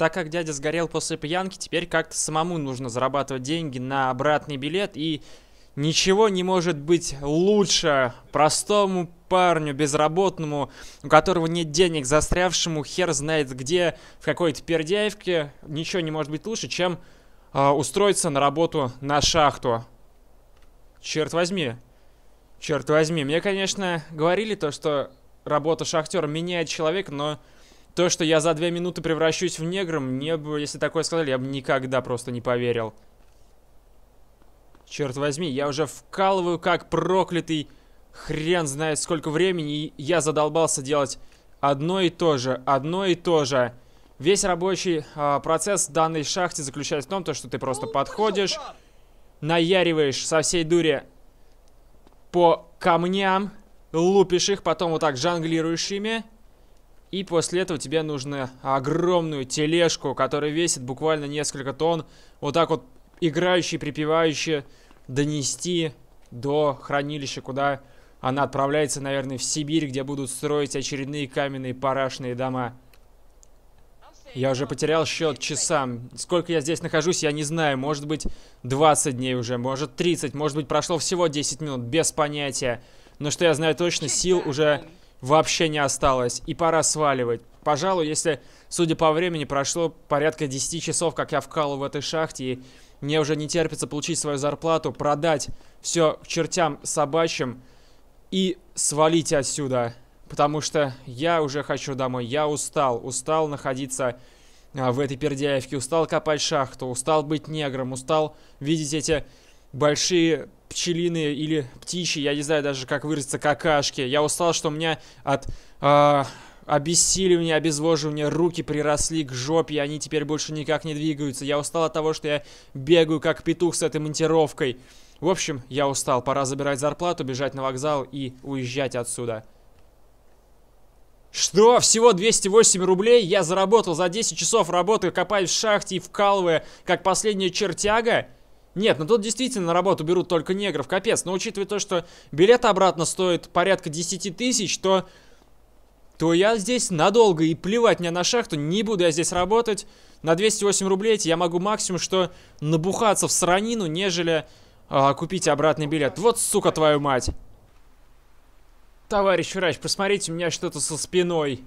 Так как дядя сгорел после пьянки, теперь как-то самому нужно зарабатывать деньги на обратный билет и... Ничего не может быть лучше простому парню, безработному, у которого нет денег, застрявшему хер знает где, в какой-то пердяевке. Ничего не может быть лучше, чем э, устроиться на работу на шахту. Черт возьми. Черт возьми. Мне, конечно, говорили то, что работа шахтера меняет человека, но то, что я за две минуты превращусь в негром, мне бы, если такое сказали, я бы никогда просто не поверил. Черт возьми, я уже вкалываю как проклятый хрен знает сколько времени, и я задолбался делать одно и то же, одно и то же. Весь рабочий э, процесс данной шахте заключается в том, то, что ты просто ну, подходишь, наяриваешь со всей дури по камням, лупишь их, потом вот так жонглируешь ими, и после этого тебе нужно огромную тележку, которая весит буквально несколько тонн, вот так вот играющий припевающий донести до хранилища, куда она отправляется, наверное, в Сибирь, где будут строить очередные каменные парашные дома. Я уже потерял счет часам. Сколько я здесь нахожусь, я не знаю. Может быть, 20 дней уже, может, 30, может быть, прошло всего 10 минут, без понятия. Но что я знаю точно, сил уже вообще не осталось, и пора сваливать. Пожалуй, если, судя по времени, прошло порядка 10 часов, как я вкалывал в этой шахте, и мне уже не терпится получить свою зарплату, продать все к чертям собачьим и свалить отсюда. Потому что я уже хочу домой, я устал, устал находиться а, в этой пердяевке, устал копать шахту, устал быть негром, устал видеть эти большие пчелины или птичьи, я не знаю даже, как выразиться, какашки. Я устал, что у меня от... Э, а, обессиливания, обезвоживания, руки приросли к жопе, и они теперь больше никак не двигаются. Я устал от того, что я бегаю как петух с этой монтировкой. В общем, я устал. Пора забирать зарплату, бежать на вокзал и уезжать отсюда. Что? Всего 208 рублей я заработал за 10 часов работы, копаясь в шахте и вкалывая, как последняя чертяга? Нет, ну тут действительно на работу берут только негров, капец. Но учитывая то, что билет обратно стоит порядка 10 тысяч, то... То я здесь надолго и плевать мне на шахту, не буду я здесь работать. На 208 рублей я могу максимум, что набухаться в сранину, нежели а, купить обратный билет. Вот сука твою мать. Товарищ врач, посмотрите, у меня что-то со спиной.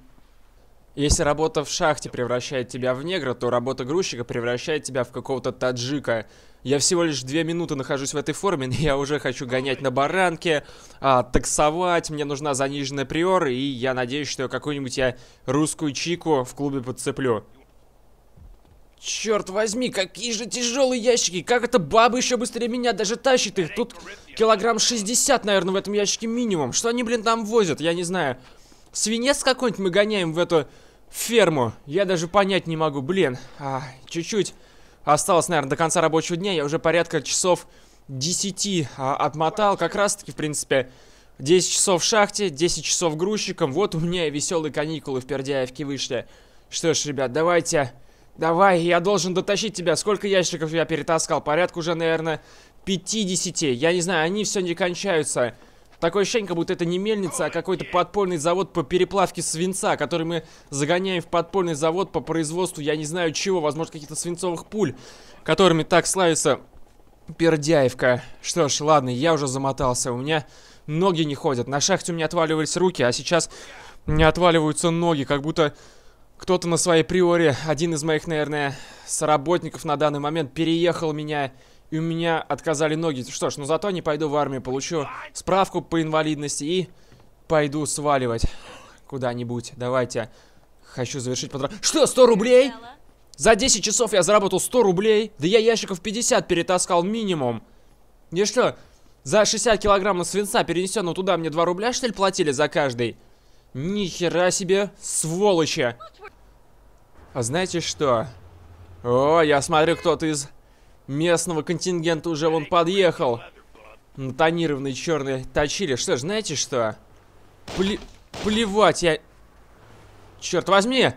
Если работа в шахте превращает тебя в негра, то работа грузчика превращает тебя в какого-то таджика. Я всего лишь две минуты нахожусь в этой форме, но я уже хочу гонять на баранке, а, таксовать, мне нужна заниженная приор, и я надеюсь, что какую-нибудь я русскую чику в клубе подцеплю. Черт возьми, какие же тяжелые ящики! Как это бабы еще быстрее меня даже тащит их? Тут килограмм 60, наверное, в этом ящике минимум. Что они, блин, там возят? Я не знаю свинец какой-нибудь мы гоняем в эту ферму. Я даже понять не могу, блин. А, чуть-чуть а, осталось, наверное, до конца рабочего дня. Я уже порядка часов 10 а, отмотал. Как раз-таки, в принципе, 10 часов в шахте, 10 часов грузчиком. Вот у меня и веселые каникулы в Пердяевке вышли. Что ж, ребят, давайте... Давай, я должен дотащить тебя. Сколько ящиков я перетаскал? Порядка уже, наверное, 50. Я не знаю, они все не кончаются. Такое ощущение, как будто это не мельница, а какой-то подпольный завод по переплавке свинца, который мы загоняем в подпольный завод по производству, я не знаю чего, возможно, каких-то свинцовых пуль, которыми так славится пердяевка. Что ж, ладно, я уже замотался, у меня ноги не ходят. На шахте у меня отваливались руки, а сейчас мне отваливаются ноги, как будто кто-то на своей приоре, один из моих, наверное, соработников на данный момент, переехал меня и у меня отказали ноги. Что ж, ну зато не пойду в армию, получу справку по инвалидности и пойду сваливать куда-нибудь. Давайте. Хочу завершить патрон. Что, 100 рублей? За 10 часов я заработал 100 рублей. Да я ящиков 50 перетаскал минимум. Не что, за 60 килограммов свинца перенесенного туда мне 2 рубля, что ли, платили за каждый? Нихера себе, сволочи. А знаете что? О, я смотрю, кто-то из местного контингента уже вон подъехал. Натонированные черные точили. Что ж, знаете что? Пле... Плевать я... Черт возьми!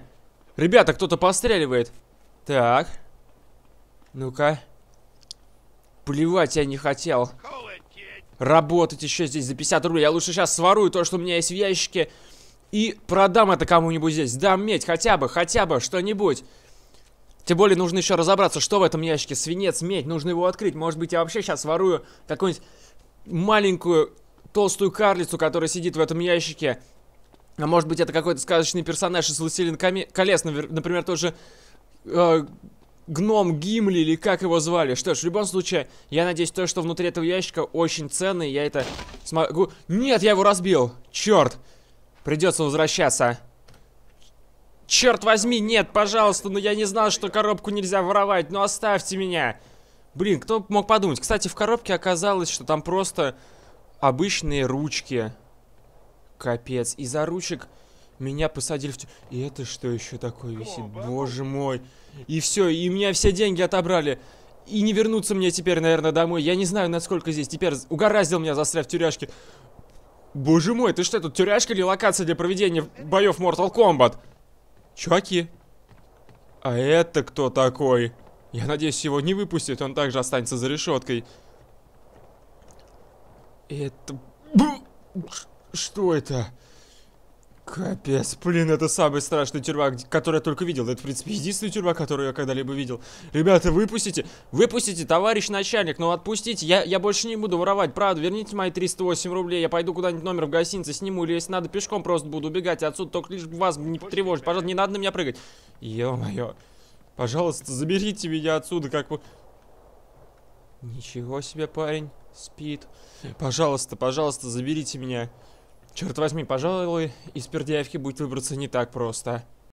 Ребята, кто-то постреливает. Так. Ну-ка. Плевать я не хотел. Работать еще здесь за 50 рублей. Я лучше сейчас сворую то, что у меня есть в ящике. И продам это кому-нибудь здесь. Дам медь хотя бы, хотя бы что-нибудь. Тем более нужно еще разобраться, что в этом ящике. Свинец, медь, нужно его открыть. Может быть, я вообще сейчас ворую какую-нибудь маленькую толстую карлицу, которая сидит в этом ящике. А может быть, это какой-то сказочный персонаж из «Властелин колес», например, тоже э, гном Гимли или как его звали. Что ж, в любом случае, я надеюсь, то, что внутри этого ящика очень ценный, я это смогу... Нет, я его разбил! Черт! Придется возвращаться. Черт возьми, нет, пожалуйста, но ну я не знал, что коробку нельзя воровать, ну оставьте меня. Блин, кто мог подумать? Кстати, в коробке оказалось, что там просто обычные ручки. Капец, из-за ручек меня посадили в... И это что еще такое висит? Боже мой. И все, и меня все деньги отобрали. И не вернуться мне теперь, наверное, домой. Я не знаю, насколько здесь. Теперь угораздил меня застрять в тюряшке. Боже мой, ты что, тут тюряшка или локация для проведения боев Mortal Kombat? Чуваки. А это кто такой? Я надеюсь, его не выпустят, он также останется за решеткой. Это... Что это? Капец, блин, это самый страшный тюрьма, который я только видел. Это, в принципе, единственный тюрьма, который я когда-либо видел. Ребята, выпустите, выпустите, товарищ начальник, ну отпустите. Я, я больше не буду воровать, правда, верните мои 308 рублей. Я пойду куда-нибудь номер в гостинице сниму, или если надо, пешком просто буду убегать отсюда, только лишь вас не потревожить. Пожалуйста, не надо на меня прыгать. Ё-моё. Пожалуйста, заберите меня отсюда, как бы. Ничего себе, парень спит. Пожалуйста, пожалуйста, заберите меня. Черт возьми, пожалуй, из Пердяевки будет выбраться не так просто.